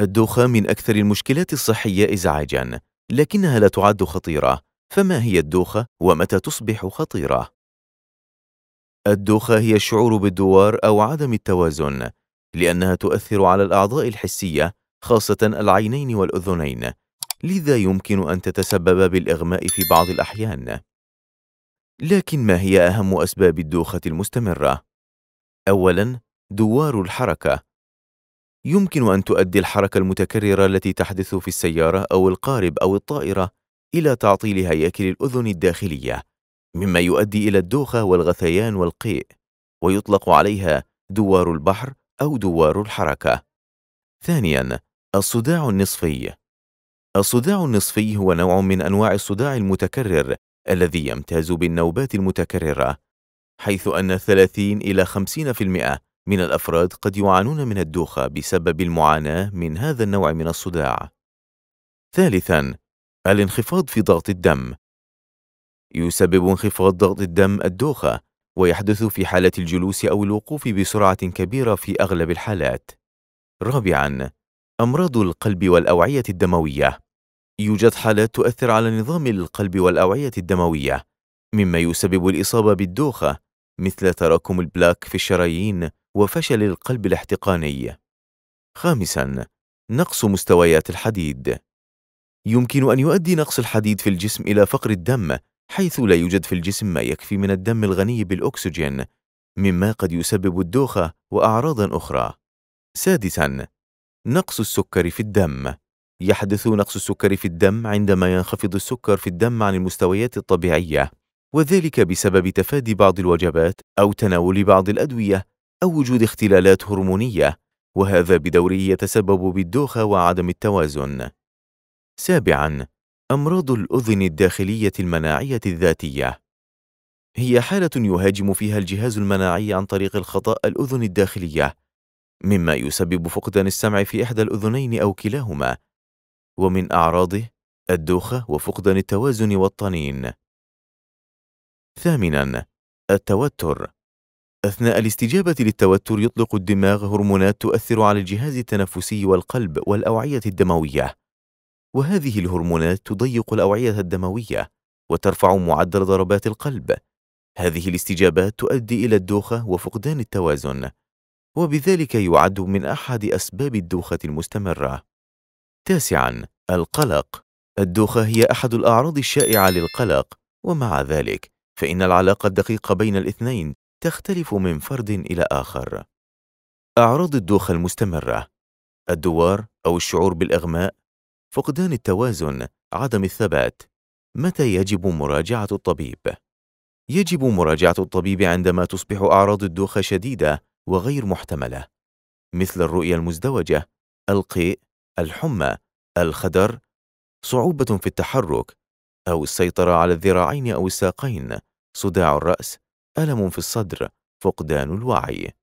الدوخة من أكثر المشكلات الصحية إزعاجًا، لكنها لا تعد خطيرة، فما هي الدوخة ومتى تصبح خطيرة؟ الدوخة هي الشعور بالدوار أو عدم التوازن، لأنها تؤثر على الأعضاء الحسية خاصة العينين والأذنين، لذا يمكن أن تتسبب بالإغماء في بعض الأحيان. لكن ما هي أهم أسباب الدوخة المستمرة؟ أولاً دوار الحركة يمكن أن تؤدي الحركة المتكررة التي تحدث في السيارة أو القارب أو الطائرة إلى تعطيل هياكل الأذن الداخلية، مما يؤدي إلى الدوخة والغثيان والقيء، ويطلق عليها دوار البحر أو دوار الحركة. ثانياً، الصداع النصفي. الصداع النصفي هو نوع من أنواع الصداع المتكرر الذي يمتاز بالنوبات المتكررة، حيث أن 30 إلى 50% من الأفراد قد يعانون من الدوخة بسبب المعاناة من هذا النوع من الصداع. ثالثاً، الانخفاض في ضغط الدم. يسبب انخفاض ضغط الدم الدوخة، ويحدث في حالة الجلوس أو الوقوف بسرعة كبيرة في أغلب الحالات. رابعاً، أمراض القلب والأوعية الدموية. يوجد حالات تؤثر على نظام القلب والأوعية الدموية، مما يسبب الإصابة بالدوخة مثل تراكم البلاك في الشرايين وفشل القلب الاحتقاني. خامساً: نقص مستويات الحديد. يمكن أن يؤدي نقص الحديد في الجسم إلى فقر الدم، حيث لا يوجد في الجسم ما يكفي من الدم الغني بالأكسجين، مما قد يسبب الدوخة وأعراضًا أخرى. سادساً: نقص السكر في الدم. يحدث نقص السكر في الدم عندما ينخفض السكر في الدم عن المستويات الطبيعية، وذلك بسبب تفادي بعض الوجبات أو تناول بعض الأدوية أو وجود اختلالات هرمونية وهذا بدوره يتسبب بالدوخة وعدم التوازن سابعاً أمراض الأذن الداخلية المناعية الذاتية هي حالة يهاجم فيها الجهاز المناعي عن طريق الخطأ الأذن الداخلية مما يسبب فقدان السمع في إحدى الأذنين أو كلاهما ومن أعراضه الدوخة وفقدان التوازن والطنين ثامناً التوتر أثناء الاستجابة للتوتر يطلق الدماغ هرمونات تؤثر على الجهاز التنفسي والقلب والأوعية الدموية وهذه الهرمونات تضيق الأوعية الدموية وترفع معدل ضربات القلب هذه الاستجابات تؤدي إلى الدوخة وفقدان التوازن وبذلك يعد من أحد أسباب الدوخة المستمرة تاسعاً القلق الدوخة هي أحد الأعراض الشائعة للقلق ومع ذلك فإن العلاقة الدقيقة بين الاثنين تختلف من فرد إلى آخر. أعراض الدوخة المستمرة الدوار أو الشعور بالإغماء، فقدان التوازن، عدم الثبات. متى يجب مراجعة الطبيب؟ يجب مراجعة الطبيب عندما تصبح أعراض الدوخة شديدة وغير محتملة، مثل الرؤية المزدوجة، القيء، الحمى، الخدر، صعوبة في التحرك، أو السيطرة على الذراعين أو الساقين، صداع الرأس، ألم في الصدر، فقدان الوعي